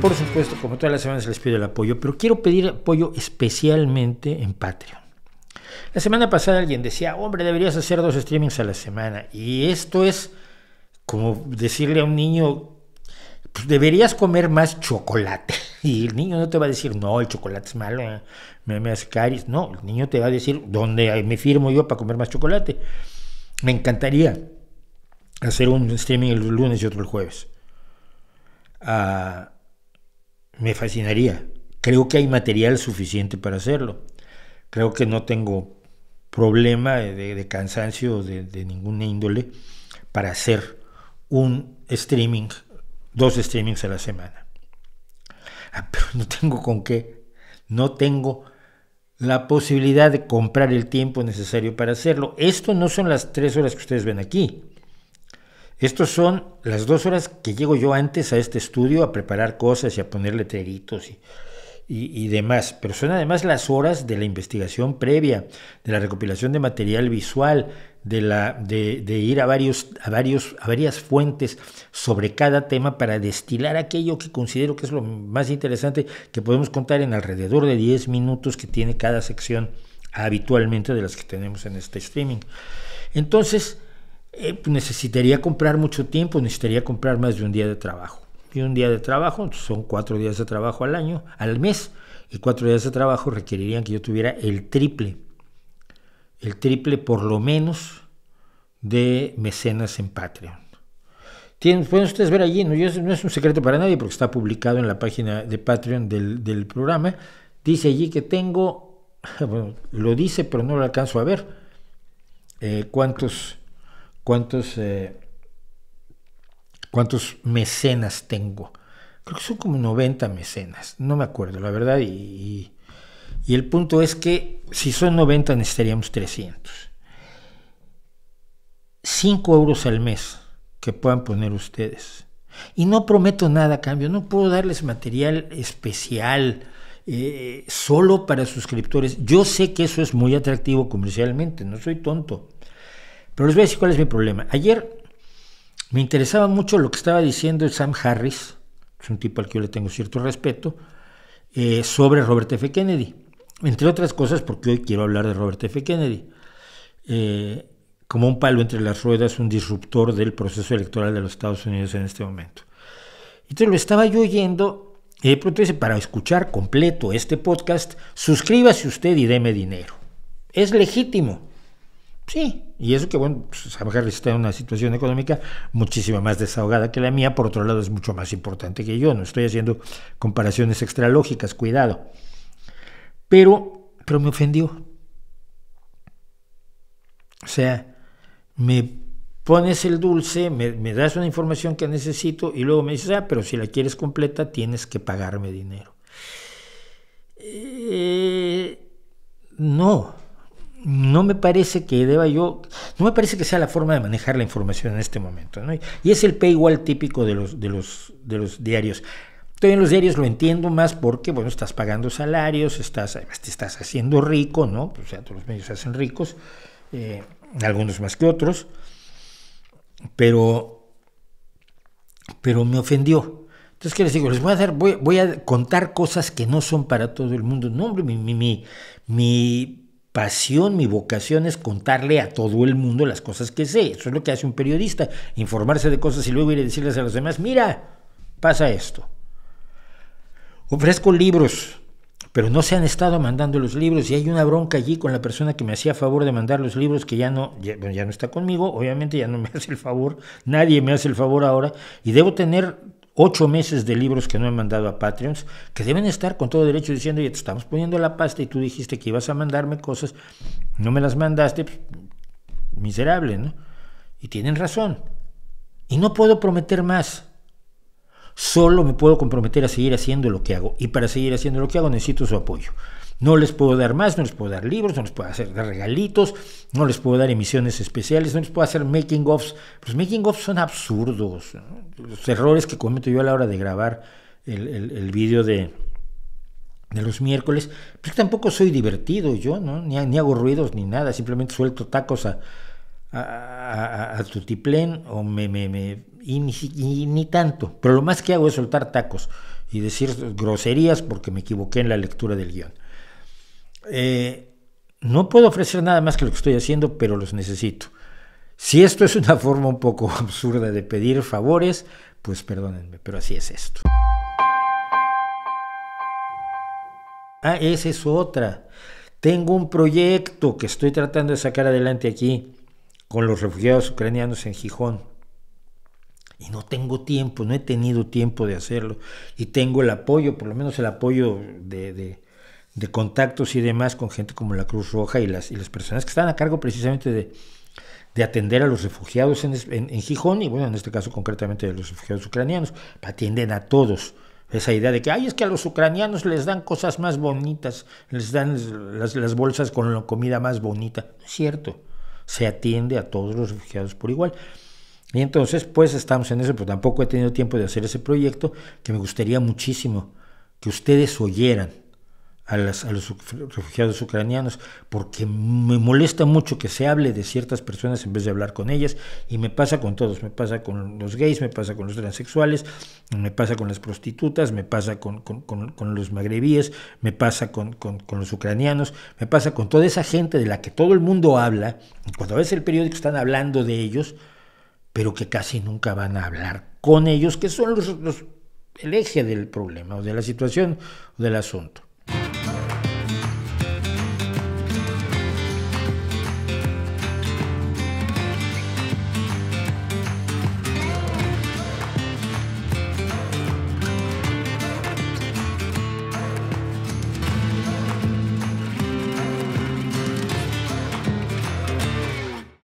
Por supuesto, como todas las semanas les pido el apoyo, pero quiero pedir apoyo especialmente en Patreon. La semana pasada alguien decía, hombre, deberías hacer dos streamings a la semana. Y esto es como decirle a un niño, pues, deberías comer más chocolate. Y el niño no te va a decir, no, el chocolate es malo, me, me hace caries. No, el niño te va a decir, ¿dónde me firmo yo para comer más chocolate? Me encantaría hacer un streaming el lunes y otro el jueves. Ah, me fascinaría. Creo que hay material suficiente para hacerlo. Creo que no tengo problema de, cansancio de, ninguna índole para hacer un streaming, dos streamings a la semana. Ah, pero no tengo con qué, no tengo la posibilidad de comprar el tiempo necesario para hacerlo. Esto no son las tres horas que ustedes ven aquí. Estos son las dos horas que llego yo antes a este estudio a preparar cosas y a poner letreritos y, demás. Pero son además las horas de la investigación previa, de la recopilación de material visual, de, la, de, ir a, varios, a, a varias fuentes sobre cada tema para destilar aquello que considero que es lo más interesante que podemos contar en alrededor de 10 minutos que tiene cada sección habitualmente de las que tenemos en este streaming. Entonces, eh, necesitaría comprar mucho tiempo, necesitaría comprar más de un día de trabajo. Y un día de trabajo son cuatro días de trabajo al año, al mes, y cuatro días de trabajo requerirían que yo tuviera el triple, el triple por lo menos de mecenas en Patreon. pueden ustedes ver allí, no, es un secreto para nadie porque está publicado en la página de Patreon del, programa. Dice allí que tengo, lo dice pero no lo alcanzo a ver, eh, cuántos cuántos, eh, cuántos mecenas tengo. Creo que son como 90 mecenas, no me acuerdo, la verdad. Y, y, el punto es que si son 90 necesitaríamos 300. 5 euros al mes que puedan poner ustedes. Y no prometo nada a cambio, no puedo darles material especial eh, solo para suscriptores. Yo sé que eso es muy atractivo comercialmente, no soy tonto. Pero les voy a decir cuál es mi problema. Ayer me interesaba mucho lo que estaba diciendo Sam Harris, es un tipo al que yo le tengo cierto respeto, eh, sobre Robert F. Kennedy. Entre otras cosas porque hoy quiero hablar de Robert F. Kennedy. Eh, como un palo entre las ruedas, un disruptor del proceso electoral de los Estados Unidos en este momento. Entonces lo estaba yo oyendo y de eh, pronto dice, para escuchar completo este podcast, suscríbase usted y deme dinero. Es legítimo. Sí, y eso que, bueno, pues, Harris está en una situación económica muchísimo más desahogada que la mía, por otro lado es mucho más importante que yo, no estoy haciendo comparaciones extralógicas, cuidado. Pero, pero me ofendió. O sea, me pones el dulce, me, das una información que necesito y luego me dices, ah, pero si la quieres completa tienes que pagarme dinero. Eh, no, no me parece que deba yo, no me parece que sea la forma de manejar la información en este momento. ¿no? Y es el paywall típico de los, de los, de los diarios. Estoy en los diarios lo entiendo más porque, bueno, estás pagando salarios, estás, te estás haciendo rico, ¿no? O sea, todos los medios se hacen ricos, eh, algunos más que otros, pero, pero me ofendió. Entonces, ¿qué les digo? Les voy a dar, voy, a contar cosas que no son para todo el mundo. No, hombre, mi, mi, mi pasión, mi vocación es contarle a todo el mundo las cosas que sé. Eso es lo que hace un periodista, informarse de cosas y luego ir a decirles a los demás, mira, pasa esto. Ofrezco libros, pero no se han estado mandando los libros y hay una bronca allí con la persona que me hacía favor de mandar los libros que ya no, ya no está conmigo, obviamente ya no me hace el favor, nadie me hace el favor ahora y debo tener ocho meses de libros que no he mandado a Patreons, que deben estar con todo derecho diciendo, ya te estamos poniendo la pasta y tú dijiste que ibas a mandarme cosas, no me las mandaste, pues, miserable, ¿no? Y tienen razón. Y no puedo prometer más. Solo me puedo comprometer a seguir haciendo lo que hago. Y para seguir haciendo lo que hago necesito su apoyo. No les puedo dar más, no les puedo dar libros, no les puedo hacer regalitos, no les puedo dar emisiones especiales, no les puedo hacer making offs. Los making offs son absurdos. Los errores que cometo yo a la hora de grabar el, vídeo de, de los miércoles, pues tampoco soy divertido yo, ¿no? Ni, hago ruidos ni nada, simplemente suelto tacos a, a, tutiplén o me, me, me ni, y, ni, tanto. Pero lo más que hago es soltar tacos y decir groserías porque me equivoqué en la lectura del guión. Eh, no puedo ofrecer nada más que lo que estoy haciendo, pero los necesito. Si esto es una forma un poco absurda de pedir favores, pues perdónenme, pero así es esto. Ah, esa es otra. Tengo un proyecto que estoy tratando de sacar adelante aquí con los refugiados ucranianos en Gijón. Y no tengo tiempo, no he tenido tiempo de hacerlo. Y tengo el apoyo, por lo menos el apoyo de de contactos y demás con gente como la Cruz Roja y las, y las personas que están a cargo precisamente de, atender a los refugiados en, Gijón y bueno, en este caso concretamente de los refugiados ucranianos, atienden a todos. Esa idea de que, ay, es que a los ucranianos les dan cosas más bonitas, les dan las, bolsas con la comida más bonita. es cierto, se atiende a todos los refugiados por igual. Y entonces, pues estamos en eso, pero tampoco he tenido tiempo de hacer ese proyecto que me gustaría muchísimo que ustedes oyeran a, los refugiados ucranianos, porque me molesta mucho que se hable de ciertas personas en vez de hablar con ellas, y me pasa con todos, me pasa con los gays, me pasa con los transexuales, me pasa con las prostitutas, me pasa con, los magrebíes, me pasa con, los ucranianos, me pasa con toda esa gente de la que todo el mundo habla, y cuando ves el periódico están hablando de ellos, pero que casi nunca van a hablar con ellos, que son el eje del problema o de la situación o del asunto.